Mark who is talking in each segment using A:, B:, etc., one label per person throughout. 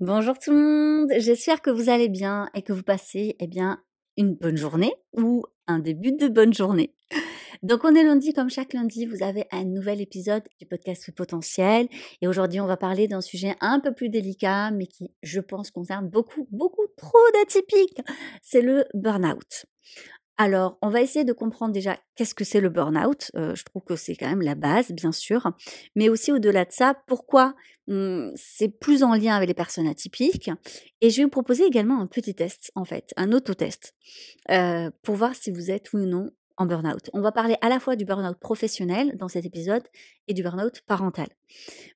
A: Bonjour tout le monde, j'espère que vous allez bien et que vous passez eh bien une bonne journée ou un début de bonne journée. Donc on est lundi, comme chaque lundi, vous avez un nouvel épisode du podcast Potentiel. Et aujourd'hui, on va parler d'un sujet un peu plus délicat, mais qui, je pense, concerne beaucoup, beaucoup trop d'atypiques. C'est le burn-out. Alors, on va essayer de comprendre déjà qu'est-ce que c'est le burn-out. Euh, je trouve que c'est quand même la base, bien sûr. Mais aussi au-delà de ça, pourquoi mmh, c'est plus en lien avec les personnes atypiques. Et je vais vous proposer également un petit test, en fait, un autotest, test euh, pour voir si vous êtes ou non en burn-out. On va parler à la fois du burn-out professionnel dans cet épisode et du burn-out parental.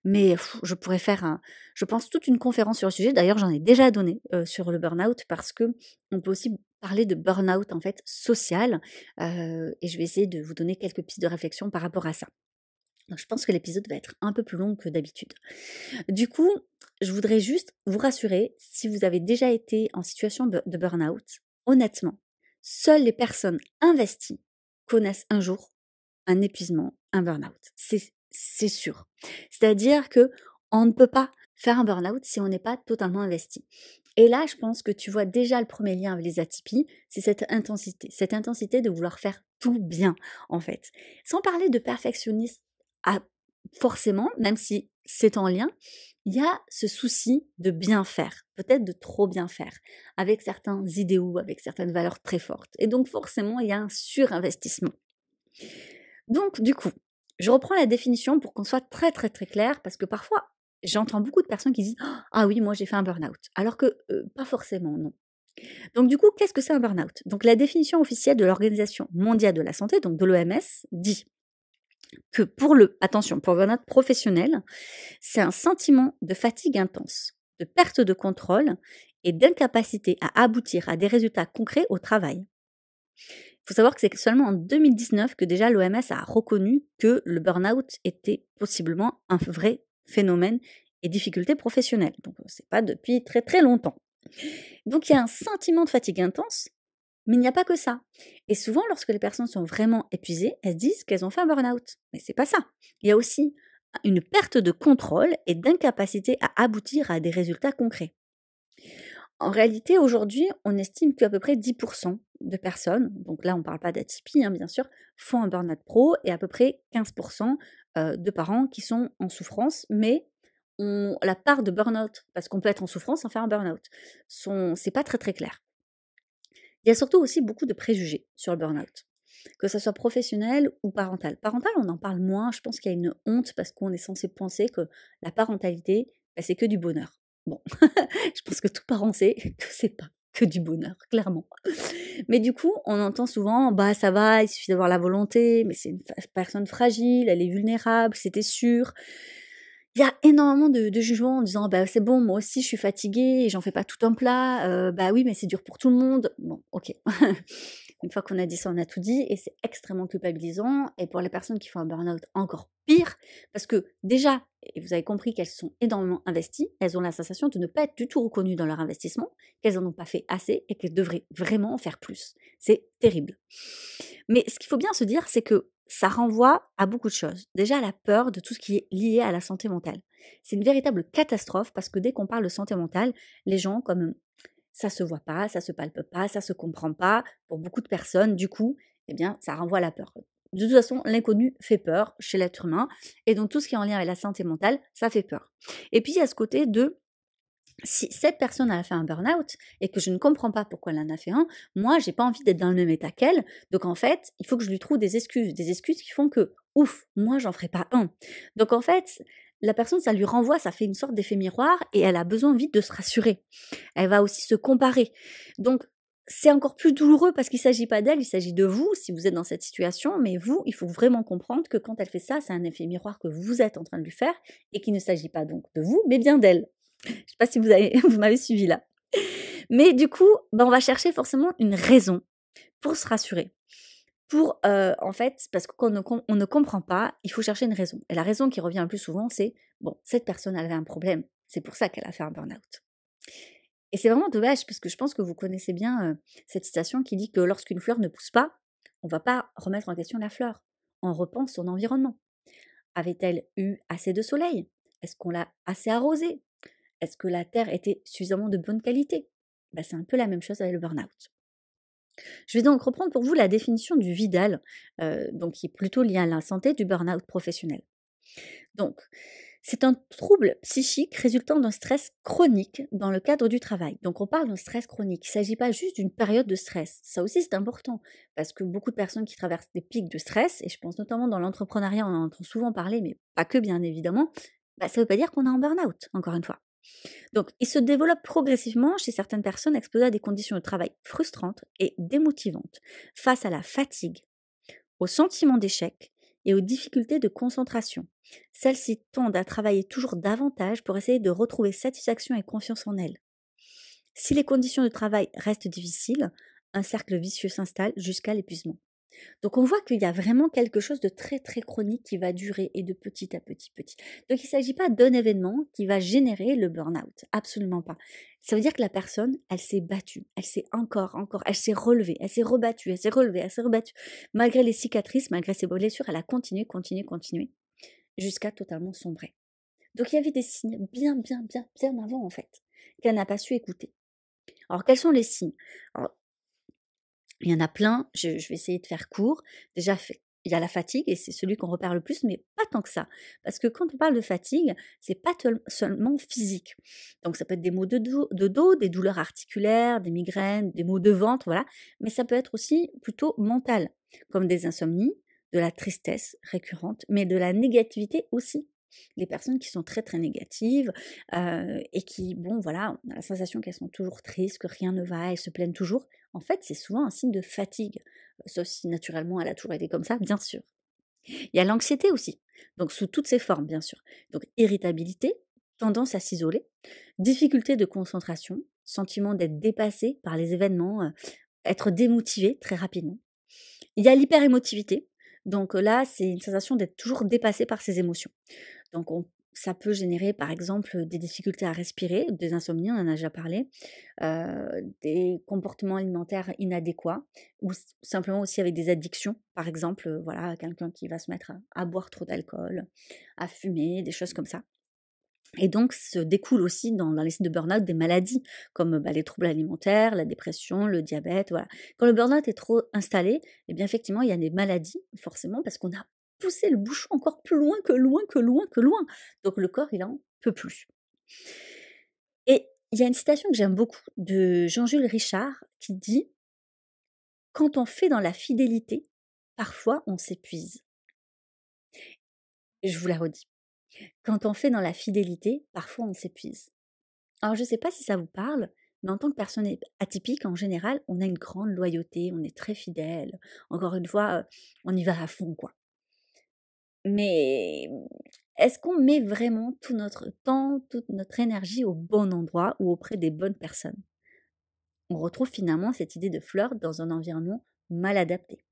A: Mais je pourrais faire, un, je pense, toute une conférence sur le sujet. D'ailleurs, j'en ai déjà donné euh, sur le burn-out parce que on peut aussi parler de burn-out en fait social euh, et je vais essayer de vous donner quelques pistes de réflexion par rapport à ça. je pense que l'épisode va être un peu plus long que d'habitude. Du coup, je voudrais juste vous rassurer, si vous avez déjà été en situation de burn-out, honnêtement, seules les personnes investies connaissent un jour un épuisement, un burn-out. C'est sûr. C'est-à-dire que on ne peut pas faire un burn-out si on n'est pas totalement investi. Et là, je pense que tu vois déjà le premier lien avec les atypies, c'est cette intensité, cette intensité de vouloir faire tout bien, en fait. Sans parler de perfectionniste, à, ah, forcément, même si c'est en lien, il y a ce souci de bien faire, peut-être de trop bien faire, avec certains idéaux, avec certaines valeurs très fortes. Et donc, forcément, il y a un surinvestissement. Donc, du coup, je reprends la définition pour qu'on soit très très très clair, parce que parfois j'entends beaucoup de personnes qui disent Ah oui, moi j'ai fait un burn-out. Alors que pas forcément, non. Donc du coup, qu'est-ce que c'est un burn-out Donc la définition officielle de l'Organisation mondiale de la santé, donc de l'OMS, dit que pour le attention, pour burn-out professionnel, c'est un sentiment de fatigue intense, de perte de contrôle et d'incapacité à aboutir à des résultats concrets au travail. Il faut savoir que c'est seulement en 2019 que déjà l'OMS a reconnu que le burn-out était possiblement un vrai phénomènes et difficultés professionnelles. Donc, euh, c'est pas depuis très très longtemps. Donc, il y a un sentiment de fatigue intense, mais il n'y a pas que ça. Et souvent, lorsque les personnes sont vraiment épuisées, elles disent qu'elles ont fait un burn-out. Mais c'est pas ça. Il y a aussi une perte de contrôle et d'incapacité à aboutir à des résultats concrets. En réalité, aujourd'hui, on estime qu'à peu près 10% de personnes, donc là on ne parle pas d'atypie hein, bien sûr, font un burn-out pro et à peu près 15% euh, de parents qui sont en souffrance, mais on, la part de burn-out, parce qu'on peut être en souffrance sans faire un burn-out, c'est pas très très clair. Il y a surtout aussi beaucoup de préjugés sur le burn-out, que ce soit professionnel ou parental. Parental, on en parle moins, je pense qu'il y a une honte parce qu'on est censé penser que la parentalité, bah, c'est que du bonheur. Bon, je pense que tout parent sait que c'est pas que du bonheur, clairement. Mais du coup, on entend souvent, bah ça va, il suffit d'avoir la volonté, mais c'est une personne fragile, elle est vulnérable, c'était sûr. Il y a énormément de, jugements en disant, bah c'est bon, moi aussi je suis fatiguée et j'en fais pas tout un plat, euh, bah oui, mais c'est dur pour tout le monde. Bon, ok. Une fois qu'on a dit ça, on a tout dit et c'est extrêmement culpabilisant. Et pour les personnes qui font un burn-out, encore pire, parce que déjà, et vous avez compris qu'elles sont énormément investies, elles ont la sensation de ne pas être du tout reconnues dans leur investissement, qu'elles n'en ont pas fait assez et qu'elles devraient vraiment en faire plus. C'est terrible. Mais ce qu'il faut bien se dire, c'est que ça renvoie à beaucoup de choses. Déjà à la peur de tout ce qui est lié à la santé mentale. C'est une véritable catastrophe parce que dès qu'on parle de santé mentale, les gens, comme ça se voit pas, ça se palpe pas, ça se comprend pas. Pour beaucoup de personnes, du coup, eh bien, ça renvoie à la peur. De toute façon, l'inconnu fait peur chez l'être humain, et donc tout ce qui est en lien avec la santé mentale, ça fait peur. Et puis il y a ce côté de si cette personne a fait un burn-out et que je ne comprends pas pourquoi elle en a fait un, moi, j'ai pas envie d'être dans le même état qu'elle. Donc, en fait, il faut que je lui trouve des excuses, des excuses qui font que, ouf, moi, j'en ferai pas un. Donc, en fait, la personne, ça lui renvoie, ça fait une sorte d'effet miroir et elle a besoin vite de se rassurer. Elle va aussi se comparer. Donc, c'est encore plus douloureux parce qu'il ne s'agit pas d'elle, il s'agit de vous si vous êtes dans cette situation, mais vous, il faut vraiment comprendre que quand elle fait ça, c'est un effet miroir que vous êtes en train de lui faire et qu'il ne s'agit pas donc de vous, mais bien d'elle. Je ne sais pas si vous, avez, vous m'avez suivi là. Mais du coup, ben, on va chercher forcément une raison pour se rassurer pour, euh, en fait, parce qu'on ne, comprend pas, il faut chercher une raison. Et la raison qui revient le plus souvent, c'est, bon, cette personne avait un problème, c'est pour ça qu'elle a fait un burn-out. Et c'est vraiment dommage, parce que je pense que vous connaissez bien euh, cette citation qui dit que lorsqu'une fleur ne pousse pas, on ne va pas remettre en question la fleur, on repense son environnement. Avait-elle eu assez de soleil Est-ce qu'on l'a assez arrosée Est-ce que la terre était suffisamment de bonne qualité bah, C'est un peu la même chose avec le burn-out. Je vais donc reprendre pour vous la définition du VIDAL, euh, donc qui est plutôt lié à la santé du burn-out professionnel. Donc, c'est un trouble psychique résultant d'un stress chronique dans le cadre du travail. Donc on parle d'un stress chronique. Il ne s'agit pas juste d'une période de stress. Ça aussi c'est important parce que beaucoup de personnes qui traversent des pics de stress, et je pense notamment dans l'entrepreneuriat, on en entend souvent parler, mais pas que bien évidemment, bah, ça ne veut pas dire qu'on a en burn-out, encore une fois. Donc, il se développe progressivement chez certaines personnes exposées à des conditions de travail frustrantes et démotivantes, face à la fatigue, au sentiment d'échec et aux difficultés de concentration. Celles-ci tendent à travailler toujours davantage pour essayer de retrouver satisfaction et confiance en elles. Si les conditions de travail restent difficiles, un cercle vicieux s'installe jusqu'à l'épuisement. Donc on voit qu'il y a vraiment quelque chose de très très chronique qui va durer et de petit à petit petit. Donc il ne s'agit pas d'un événement qui va générer le burn-out, absolument pas. Ça veut dire que la personne, elle s'est battue, elle s'est encore, encore, elle s'est relevée, elle s'est rebattue, elle s'est relevée, elle s'est rebattue. Malgré les cicatrices, malgré ses blessures, elle a continué, continué, continué, jusqu'à totalement sombrer. Donc il y avait des signes bien, bien, bien, bien avant en fait, qu'elle n'a pas su écouter. Alors quels sont les signes il y en a plein, je, vais essayer de faire court. Déjà, il y a la fatigue et c'est celui qu'on repère le plus, mais pas tant que ça. Parce que quand on parle de fatigue, c'est pas seulement physique. Donc ça peut être des maux de dos, des douleurs articulaires, des migraines, des maux de ventre, voilà. Mais ça peut être aussi plutôt mental, comme des insomnies, de la tristesse récurrente, mais de la négativité aussi. Les personnes qui sont très très négatives euh, et qui, bon voilà, on a la sensation qu'elles sont toujours tristes, que rien ne va, elles se plaignent toujours en fait, c'est souvent un signe de fatigue. Euh, sauf si naturellement elle a toujours été comme ça, bien sûr. Il y a l'anxiété aussi, donc sous toutes ses formes, bien sûr. Donc irritabilité, tendance à s'isoler, difficulté de concentration, sentiment d'être dépassé par les événements, euh, être démotivé très rapidement. Il y a l'hyperémotivité, donc euh, là, c'est une sensation d'être toujours dépassé par ses émotions. Donc on ça peut générer par exemple des difficultés à respirer, des insomnies, on en a déjà parlé, euh, des comportements alimentaires inadéquats, ou simplement aussi avec des addictions, par exemple, euh, voilà, quelqu'un qui va se mettre à, boire trop d'alcool, à fumer, des choses comme ça. Et donc, se découle aussi dans, les sites de burn-out des maladies, comme bah, les troubles alimentaires, la dépression, le diabète, voilà. Quand le burn-out est trop installé, et eh bien, effectivement, il y a des maladies, forcément, parce qu'on a pousser le bouchon encore plus loin que loin que loin que loin. Donc le corps, il en peut plus. Et il y a une citation que j'aime beaucoup de Jean-Jules Richard qui dit Quand on fait dans la fidélité, parfois on s'épuise. Je vous la redis. Quand on fait dans la fidélité, parfois on s'épuise. Alors je ne sais pas si ça vous parle, mais en tant que personne atypique, en général, on a une grande loyauté, on est très fidèle. Encore une fois, euh, on y va à fond, quoi. Mais est-ce qu'on met vraiment tout notre temps, toute notre énergie au bon endroit ou auprès des bonnes personnes On retrouve finalement cette idée de flirt dans un environnement mal adapté.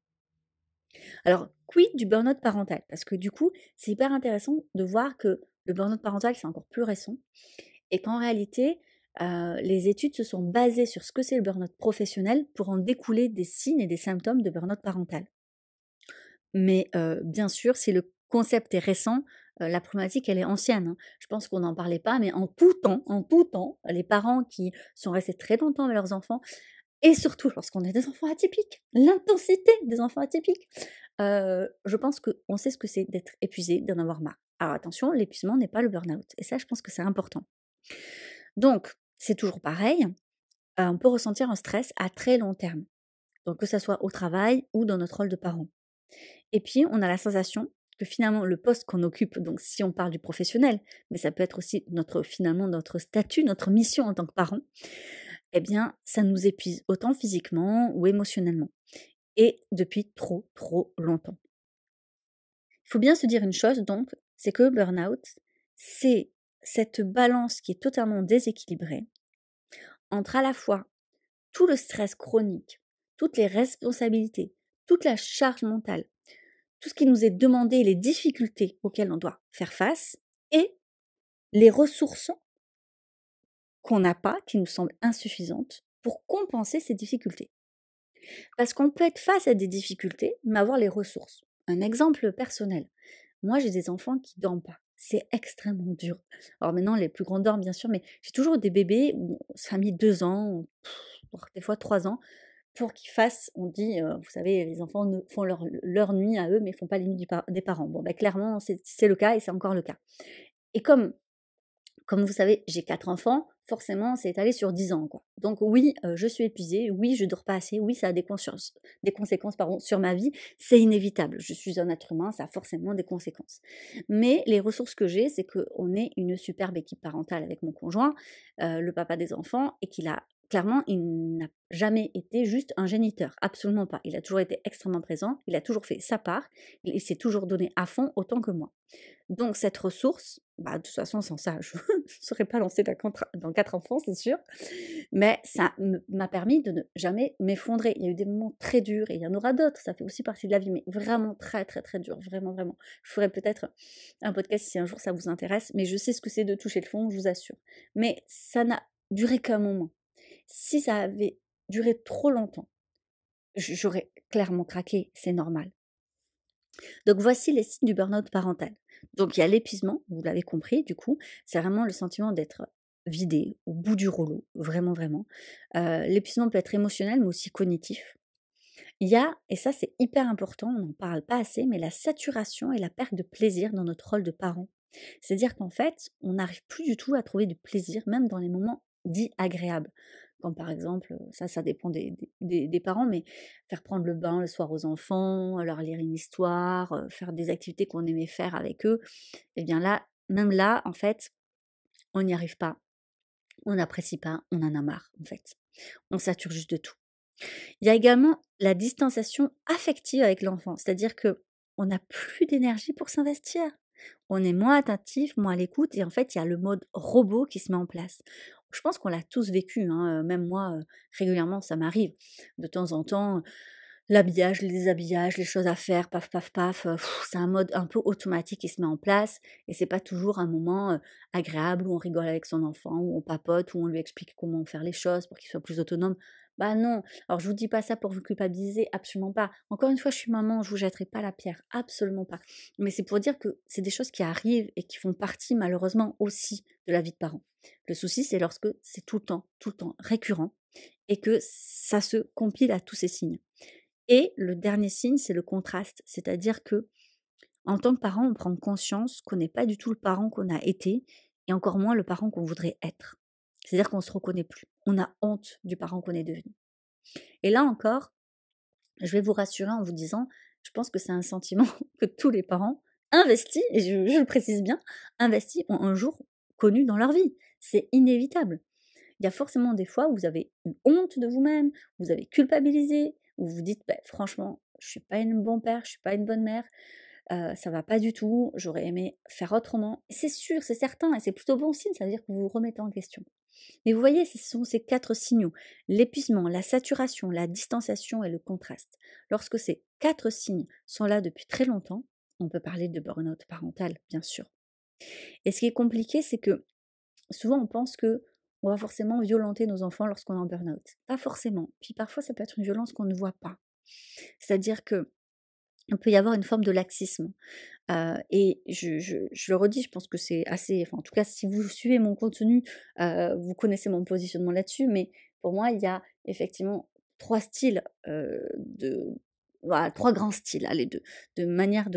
A: Alors, quid du burn-out parental Parce que du coup, c'est hyper intéressant de voir que le burn-out parental, c'est encore plus récent, et qu'en réalité, euh, les études se sont basées sur ce que c'est le burn-out professionnel pour en découler des signes et des symptômes de burn-out parental. Mais euh, bien sûr, c'est le concept est récent, euh, la problématique, elle est ancienne. Hein. Je pense qu'on n'en parlait pas, mais en tout temps, en tout temps, les parents qui sont restés très longtemps avec leurs enfants, et surtout lorsqu'on a des enfants atypiques, l'intensité des enfants atypiques, euh, je pense qu'on sait ce que c'est d'être épuisé, d'en avoir marre. Alors attention, l'épuisement n'est pas le burn-out. Et ça, je pense que c'est important. Donc, c'est toujours pareil. Euh, on peut ressentir un stress à très long terme. Donc, que ce soit au travail ou dans notre rôle de parent. Et puis, on a la sensation finalement le poste qu'on occupe, donc si on parle du professionnel, mais ça peut être aussi notre finalement notre statut, notre mission en tant que parent, eh bien ça nous épuise autant physiquement ou émotionnellement et depuis trop trop longtemps. Il faut bien se dire une chose donc, c'est que le burn-out, c'est cette balance qui est totalement déséquilibrée entre à la fois tout le stress chronique, toutes les responsabilités, toute la charge mentale, tout ce qui nous est demandé, les difficultés auxquelles on doit faire face et les ressources qu'on n'a pas, qui nous semblent insuffisantes pour compenser ces difficultés. Parce qu'on peut être face à des difficultés, mais avoir les ressources. Un exemple personnel. Moi, j'ai des enfants qui dorment pas. C'est extrêmement dur. Alors maintenant, les plus grands dorment, bien sûr, mais j'ai toujours des bébés où ça a mis deux ans, des fois trois ans, pour qu'ils fassent, on dit, euh, vous savez, les enfants font leur, nuit à eux, mais font pas les nuits des parents. Bon, ben, clairement, c'est le cas et c'est encore le cas. Et comme, comme vous savez, j'ai quatre enfants, forcément, c'est étalé sur dix ans. Donc oui, euh, je suis épuisée, oui, je dors pas assez, oui, ça a des, des conséquences pardon, sur ma vie, c'est inévitable. Je suis un être humain, ça a forcément des conséquences. Mais les ressources que j'ai, c'est qu'on est une superbe équipe parentale avec mon conjoint, euh, le papa des enfants, et qu'il a clairement, il n'a jamais été juste un géniteur, absolument pas. Il a toujours été extrêmement présent, il a toujours fait sa part, il s'est toujours donné à fond autant que moi. Donc cette ressource, bah, de toute façon, sans ça, je ne serais pas lancée dans, dans quatre enfants, c'est sûr, mais ça m'a permis de ne jamais m'effondrer. Il y a eu des moments très durs, et il y en aura d'autres, ça fait aussi partie de la vie, mais vraiment très, très, très dur, vraiment, vraiment. Je ferai peut-être un podcast si un jour ça vous intéresse, mais je sais ce que c'est de toucher le fond, je vous assure. Mais ça n'a duré qu'un moment si ça avait duré trop longtemps, j'aurais clairement craqué, c'est normal. Donc voici les signes du burn-out parental. Donc il y a l'épuisement, vous l'avez compris, du coup, c'est vraiment le sentiment d'être vidé, au bout du rouleau, vraiment, vraiment. Euh, l'épuisement peut être émotionnel, mais aussi cognitif. Il y a, et ça c'est hyper important, on n'en parle pas assez, mais la saturation et la perte de plaisir dans notre rôle de parent. C'est-à-dire qu'en fait, on n'arrive plus du tout à trouver du plaisir, même dans les moments dits agréables. Comme par exemple, ça, ça dépend des, parents, mais faire prendre le bain le soir aux enfants, leur lire une histoire, faire des activités qu'on aimait faire avec eux, et eh bien là, même là, en fait, on n'y arrive pas. On n'apprécie pas, on en a marre, en fait. On sature juste de tout. Il y a également la distanciation affective avec l'enfant, c'est-à-dire que on n'a plus d'énergie pour s'investir. On est moins attentif, moins à l'écoute, et en fait, il y a le mode robot qui se met en place. Je pense qu'on l'a tous vécu, hein, euh, même moi, euh, régulièrement, ça m'arrive. De temps en temps, l'habillage, les déshabillages, les choses à faire, paf, paf, paf, euh, c'est un mode un peu automatique qui se met en place et c'est pas toujours un moment agréable où on rigole avec son enfant, où on papote, où on lui explique comment faire les choses pour qu'il soit plus autonome. Bah non. Alors je vous dis pas ça pour vous culpabiliser, absolument pas. Encore une fois, je suis maman, je vous jetterai pas la pierre, absolument pas. Mais c'est pour dire que c'est des choses qui arrivent et qui font partie malheureusement aussi de la vie de parent. Le souci, c'est lorsque c'est tout le temps, tout le temps récurrent et que ça se compile à tous ces signes. Et le dernier signe, c'est le contraste, c'est-à-dire que en tant que parent, on prend conscience qu'on n'est pas du tout le parent qu'on a été et encore moins le parent qu'on voudrait être. C'est-à-dire qu'on ne se reconnaît plus. On a honte du parent qu'on est devenu. Et là encore, je vais vous rassurer en vous disant, je pense que c'est un sentiment que tous les parents investis, et je, le précise bien, investis ont un jour connu dans leur vie. C'est inévitable. Il y a forcément des fois où vous avez eu honte de vous-même, vous avez culpabilisé, où vous vous dites, bah, franchement, je ne suis pas une bonne père, je ne suis pas une bonne mère, ça euh, ça va pas du tout, j'aurais aimé faire autrement. C'est sûr, c'est certain, et c'est plutôt bon signe, ça veut dire que vous vous remettez en question. Mais vous voyez, ce sont ces quatre signaux, l'épuisement, la saturation, la distanciation et le contraste. Lorsque ces quatre signes sont là depuis très longtemps, on peut parler de burn-out parental, bien sûr. Et ce qui est compliqué, c'est que souvent on pense que on va forcément violenter nos enfants lorsqu'on est en burn-out. Pas forcément. Puis parfois, ça peut être une violence qu'on ne voit pas. C'est-à-dire que on peut y avoir une forme de laxisme. Euh, et je, le redis, je pense que c'est assez. Enfin, en tout cas, si vous suivez mon contenu, euh, vous connaissez mon positionnement là-dessus. Mais pour moi, il y a effectivement trois styles euh, de. trois grands styles, allez, hein, de, de manière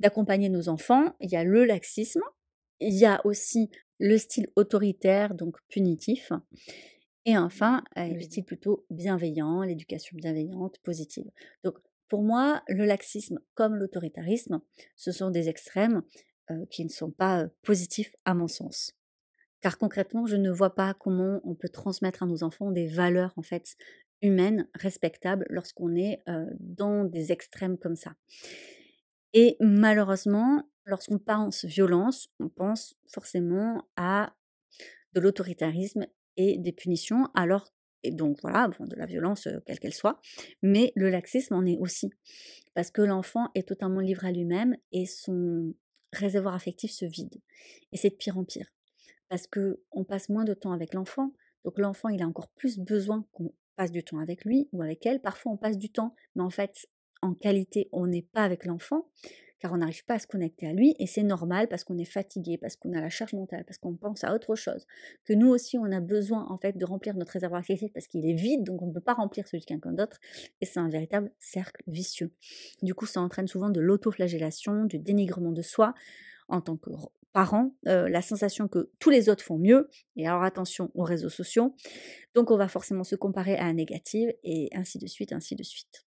A: d'accompagner nos enfants. Il y a le laxisme, il y a aussi le style autoritaire, donc punitif, et enfin, le style plutôt bienveillant, l'éducation bienveillante, positive. Donc, pour moi, le laxisme comme l'autoritarisme, ce sont des extrêmes qui ne sont pas positifs à mon sens. Car concrètement, je ne vois pas comment on peut transmettre à nos enfants des valeurs en fait humaines, respectables, lorsqu'on est dans des extrêmes comme ça. Et malheureusement, lorsqu'on pense violence, on pense forcément à de l'autoritarisme et des punitions, alors et donc voilà, de la violence, quelle qu'elle soit, mais le laxisme en est aussi, parce que l'enfant est totalement libre à lui-même et son réservoir affectif se vide. Et c'est de pire en pire, parce que on passe moins de temps avec l'enfant, donc l'enfant, il a encore plus besoin qu'on passe du temps avec lui ou avec elle. Parfois, on passe du temps, mais en fait, en qualité, on n'est pas avec l'enfant car on n'arrive pas à se connecter à lui et c'est normal parce qu'on est fatigué, parce qu'on a la charge mentale, parce qu'on pense à autre chose, que nous aussi on a besoin en fait de remplir notre réservoir affectif parce qu'il est vide donc on ne peut pas remplir celui de quelqu'un d'autre et c'est un véritable cercle vicieux. Du coup ça entraîne souvent de l'autoflagellation, du dénigrement de soi en tant que parent, euh, la sensation que tous les autres font mieux, et alors attention aux réseaux sociaux, donc on va forcément se comparer à un négatif, et ainsi de suite, ainsi de suite.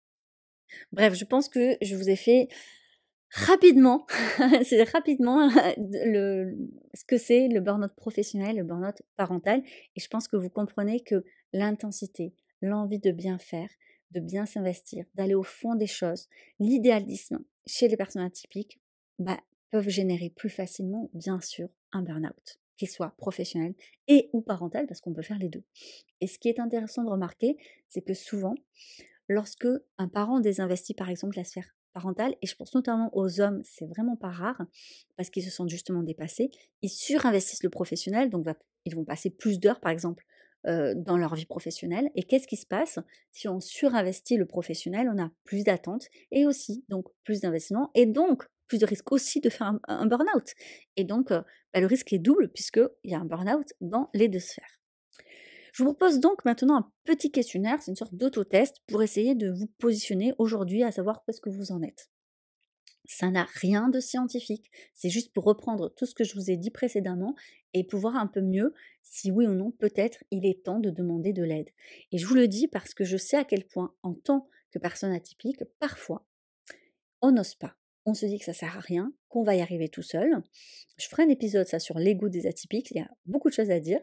A: Bref, je pense que je vous ai fait rapidement, c'est rapidement euh, le, ce que c'est le burn-out professionnel, le burn-out parental. Et je pense que vous comprenez que l'intensité, l'envie de bien faire, de bien s'investir, d'aller au fond des choses, l'idéalisme chez les personnes atypiques, bah, peuvent générer plus facilement, bien sûr, un burn-out, qu'il soit professionnel et ou parental, parce qu'on peut faire les deux. Et ce qui est intéressant de remarquer, c'est que souvent, lorsque un parent désinvestit par exemple la sphère et je pense notamment aux hommes, c'est vraiment pas rare, parce qu'ils se sentent justement dépassés, ils surinvestissent le professionnel, donc ils vont passer plus d'heures par exemple dans leur vie professionnelle. Et qu'est-ce qui se passe Si on surinvestit le professionnel, on a plus d'attentes et aussi donc plus d'investissement et donc plus de risques aussi de faire un, burn-out. Et donc bah, le risque est double puisqu'il y a un burn-out dans les deux sphères. Je vous propose donc maintenant un petit questionnaire, c'est une sorte d'autotest pour essayer de vous positionner aujourd'hui à savoir où est-ce que vous en êtes. Ça n'a rien de scientifique, c'est juste pour reprendre tout ce que je vous ai dit précédemment et pouvoir un peu mieux si oui ou non peut-être il est temps de demander de l'aide. Et je vous le dis parce que je sais à quel point en tant que personne atypique, parfois on n'ose pas on se dit que ça sert à rien, qu'on va y arriver tout seul. Je ferai un épisode ça sur l'ego des atypiques, il y a beaucoup de choses à dire.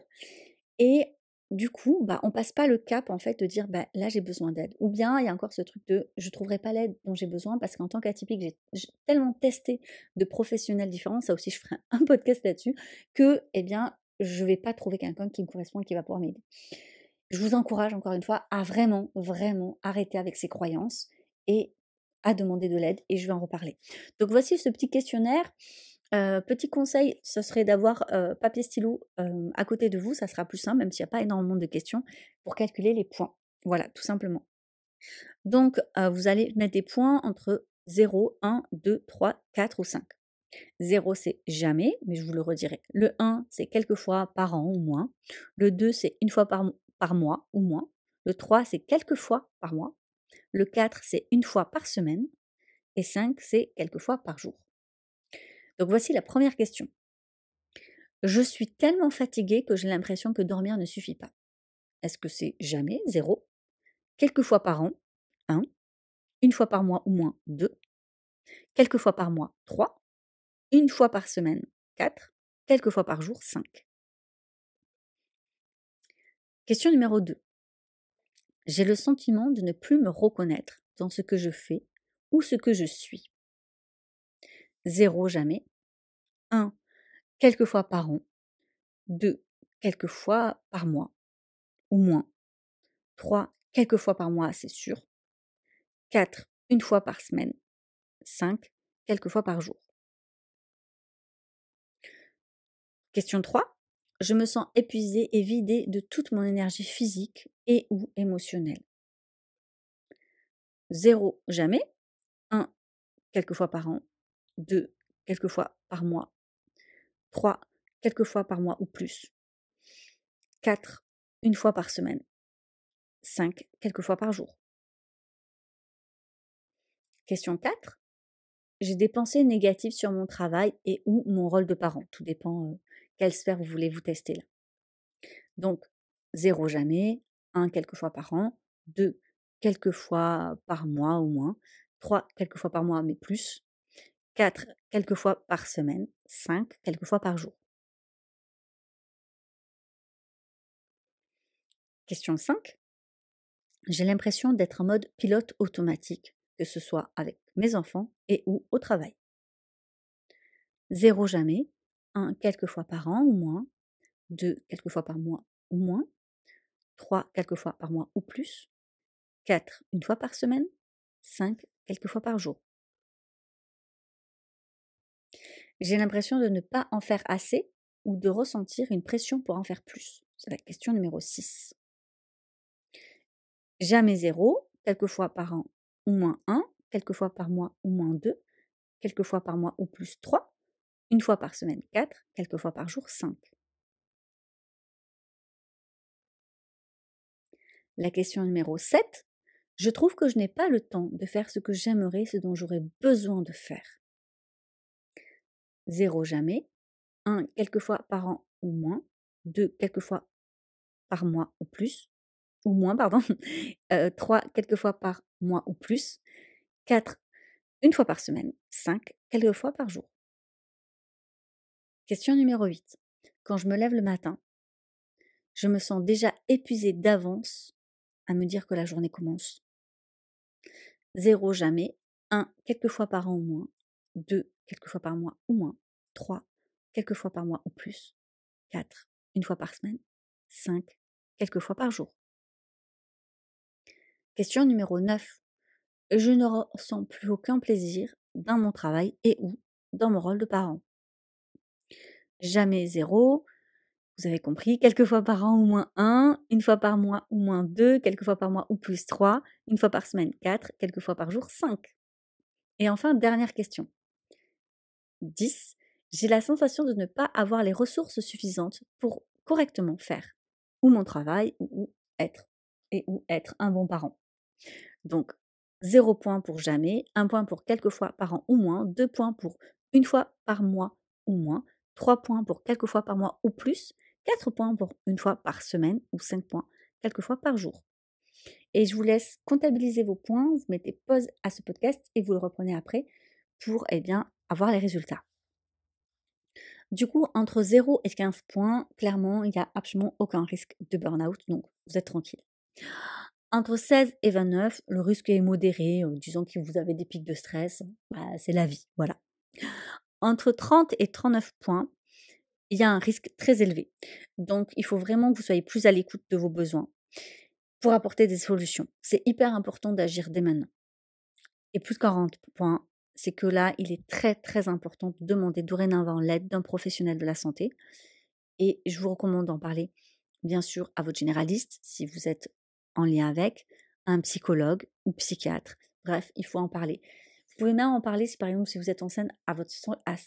A: Et du coup, bah, on passe pas le cap en fait de dire bah, là j'ai besoin d'aide. Ou bien il y a encore ce truc de je trouverai pas l'aide dont j'ai besoin parce qu'en tant qu'atypique, j'ai tellement testé de professionnels différents, ça aussi je ferai un podcast là-dessus, que eh bien je vais pas trouver quelqu'un qui me correspond et qui va pouvoir m'aider. Je vous encourage encore une fois à vraiment, vraiment arrêter avec ces croyances et à demander de l'aide et je vais en reparler. Donc voici ce petit questionnaire euh, petit conseil, ce serait d'avoir euh, papier stylo euh, à côté de vous, ça sera plus simple, même s'il n'y a pas énormément de questions, pour calculer les points. Voilà, tout simplement. Donc, vous allez mettre des points entre 0, 1, 2, 3, 4 ou 5. 0, c'est jamais, mais je vous le redirai. Le 1, c'est quelques fois par an ou moins. Le 2, c'est une fois par mois ou moins. Le 3, c'est quelques fois par mois. Le 4, c'est une fois par semaine. Et 5, c'est quelques fois par jour. Donc voici la première question. Je suis tellement fatiguée que j'ai l'impression que dormir ne suffit pas. Est-ce que c'est jamais zéro Quelques fois par an Un. Une fois par mois ou moins Deux. Quelques fois par mois Trois. Une fois par semaine Quatre. Quelques fois par jour Cinq. Question numéro 2. J'ai le sentiment de ne plus me reconnaître dans ce que je fais ou ce que je suis zéro jamais. 1. Quelques fois par an. 2. Quelques fois par mois ou moins. 3. Quelques fois par mois, c'est sûr. 4. Une fois par semaine. 5. Quelques fois par jour. Question 3. Je me sens épuisée et vidée de toute mon énergie physique et ou émotionnelle. 0. Jamais. 1. Quelques fois par an. 2. Quelques fois par mois. 3. Quelques fois par mois ou plus. 4. Une fois par semaine. 5. Quelques fois par jour. Question 4. J'ai des pensées négatives sur mon travail et ou mon rôle de parent. Tout dépend euh, quelle sphère vous voulez vous tester là. Donc, 0 jamais, 1 quelques fois par an, 2 quelques fois par mois au moins, 3 quelques fois par mois mais plus, 4 quelques fois par semaine, 5 quelques fois par jour. Question 5. J'ai l'impression d'être en mode pilote automatique, que ce soit avec mes enfants et ou au travail. 0 jamais, 1. quelques fois par an ou moins, 2. quelques fois par mois ou moins, 3. quelques fois par mois ou plus, quatre une fois par semaine, 5. quelques fois par jour. J'ai l'impression de ne pas en faire assez ou de ressentir une pression pour en faire plus. C'est la question numéro 6. Jamais zéro, quelques fois par an ou moins un, quelques fois par mois ou moins deux, quelques fois par mois ou plus trois, une fois par semaine quatre, quelques fois par jour cinq. La question numéro 7. Je trouve que je n'ai pas le temps de faire ce que j'aimerais, ce dont j'aurais besoin de faire. 0 jamais, 1 quelquefois par an ou moins, 2 quelquefois fois par mois ou plus, ou moins, pardon, euh, trois 3 quelques fois par mois ou plus, quatre une fois par semaine, 5 quelquefois fois par jour. Question numéro 8. Quand je me lève le matin, je me sens déjà épuisée d'avance à me dire que la journée commence. Zéro jamais, un quelquefois par an ou moins, 2. quelques fois par mois ou moins, 3. quelques fois par mois ou plus, 4. une fois par semaine, 5. quelques fois par jour. Question numéro 9. Je ne ressens plus aucun plaisir dans mon travail et ou dans mon rôle de parent. Jamais zéro, vous avez compris, quelques fois par an ou moins un, une fois par mois ou moins deux, quelques fois par mois ou plus trois, une fois par semaine quatre, quelques fois par jour cinq. Et enfin, dernière question. 10, j'ai la sensation de ne pas avoir les ressources suffisantes pour correctement faire ou mon travail ou, être et ou être un bon parent. Donc 0 point pour jamais, 1 point pour quelques fois par an ou moins, 2 points pour une fois par mois ou moins, 3 points pour quelques fois par mois ou plus, 4 points pour une fois par semaine ou 5 points quelques fois par jour. Et je vous laisse comptabiliser vos points, vous mettez pause à ce podcast et vous le reprenez après pour eh bien, avoir les résultats. Du coup, entre 0 et 15 points, clairement, il n'y a absolument aucun risque de burn-out, donc vous êtes tranquille. Entre 16 et 29, le risque est modéré, disons que vous avez des pics de stress, bah, c'est la vie, voilà. Entre 30 et 39 points, il y a un risque très élevé. Donc, il faut vraiment que vous soyez plus à l'écoute de vos besoins pour apporter des solutions. C'est hyper important d'agir dès maintenant. Et plus de 40 points, c'est que là, il est très très important de demander dorénavant l'aide d'un professionnel de la santé. Et je vous recommande d'en parler, bien sûr, à votre généraliste, si vous êtes en lien avec, un psychologue ou psychiatre. Bref, il faut en parler. Vous pouvez même en parler si par exemple si vous êtes en scène à votre,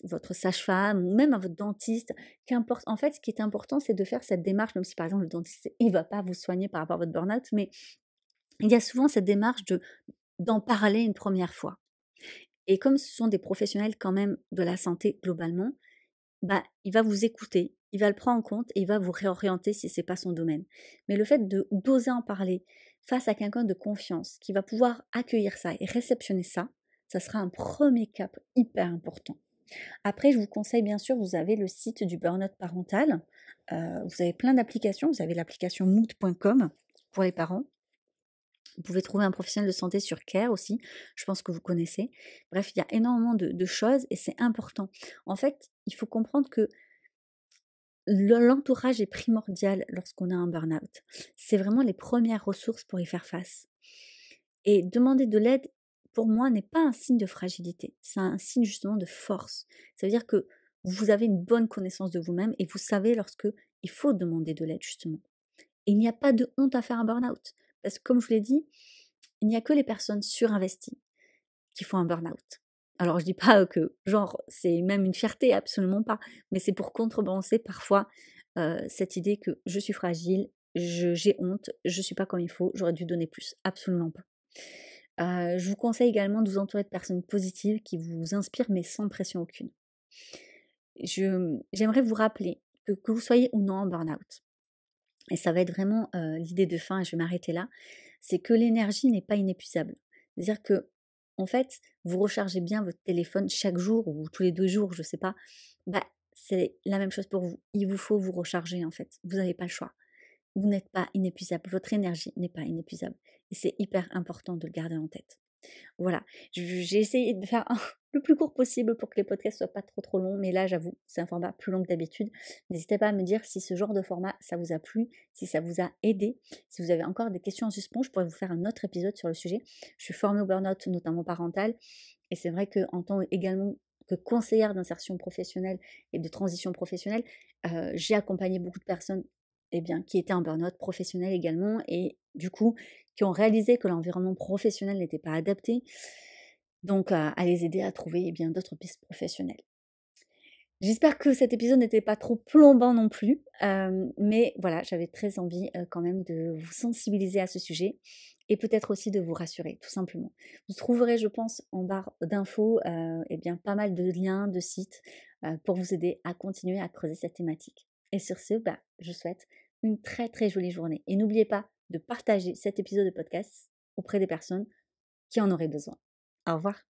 A: votre sage-femme ou même à votre dentiste, qu'importe. En fait, ce qui est important, c'est de faire cette démarche, même si par exemple le dentiste, il ne va pas vous soigner par rapport à votre burn-out, mais il y a souvent cette démarche de d'en parler une première fois. Et comme ce sont des professionnels quand même de la santé globalement, bah, il va vous écouter, il va le prendre en compte et il va vous réorienter si ce n'est pas son domaine. Mais le fait de d'oser en parler face à quelqu'un de confiance qui va pouvoir accueillir ça et réceptionner ça, ça sera un premier cap hyper important. Après, je vous conseille bien sûr, vous avez le site du Burnout parental. Euh, vous avez plein d'applications. Vous avez l'application mood.com pour les parents. Vous pouvez trouver un professionnel de santé sur Care aussi, je pense que vous connaissez. Bref, il y a énormément de, choses et c'est important. En fait, il faut comprendre que l'entourage est primordial lorsqu'on a un burn-out. C'est vraiment les premières ressources pour y faire face. Et demander de l'aide, pour moi, n'est pas un signe de fragilité, c'est un signe justement de force. Ça veut dire que vous avez une bonne connaissance de vous-même et vous savez lorsque il faut demander de l'aide justement. Et il n'y a pas de honte à faire un burn-out. Parce que comme je vous l'ai dit, il n'y a que les personnes surinvesties qui font un burn-out. Alors je dis pas euh, que genre c'est même une fierté, absolument pas, mais c'est pour contrebalancer parfois euh, cette idée que je suis fragile, j'ai honte, je suis pas comme il faut, j'aurais dû donner plus, absolument pas. Euh, je vous conseille également de vous entourer de personnes positives qui vous inspirent mais sans pression aucune. J'aimerais vous rappeler que, que vous soyez ou non en burn-out, et ça va être vraiment l'idée de fin, et je vais m'arrêter là, c'est que l'énergie n'est pas inépuisable. C'est-à-dire que, en fait, vous rechargez bien votre téléphone chaque jour ou tous les deux jours, je ne sais pas. Bah, c'est la même chose pour vous. Il vous faut vous recharger, en fait. Vous n'avez pas le choix. Vous n'êtes pas inépuisable. Votre énergie n'est pas inépuisable. Et c'est hyper important de le garder en tête. Voilà, j'ai essayé de faire le plus court possible pour que les podcasts soient pas trop trop longs, mais là j'avoue, c'est un format plus long que d'habitude. N'hésitez pas à me dire si ce genre de format ça vous a plu, si ça vous a aidé, si vous avez encore des questions en suspens, je pourrais vous faire un autre épisode sur le sujet. Je suis formée au burn-out, notamment parental, et c'est vrai qu'en tant également que conseillère d'insertion professionnelle et de transition professionnelle, euh, j'ai accompagné beaucoup de personnes eh bien, qui étaient en burn-out professionnel également et du coup qui ont réalisé que l'environnement professionnel n'était pas adapté, donc à, les aider à trouver eh bien d'autres pistes professionnelles. J'espère que cet épisode n'était pas trop plombant non plus, euh, mais voilà, j'avais très envie euh, quand même de vous sensibiliser à ce sujet et peut-être aussi de vous rassurer, tout simplement. Vous trouverez, je pense, en barre d'infos, euh, eh bien, pas mal de liens, de sites pour vous aider à continuer à creuser cette thématique. Et sur ce, bah, je souhaite une très très jolie journée. Et n'oubliez pas de partager cet épisode de podcast auprès des personnes qui en auraient besoin. Au revoir.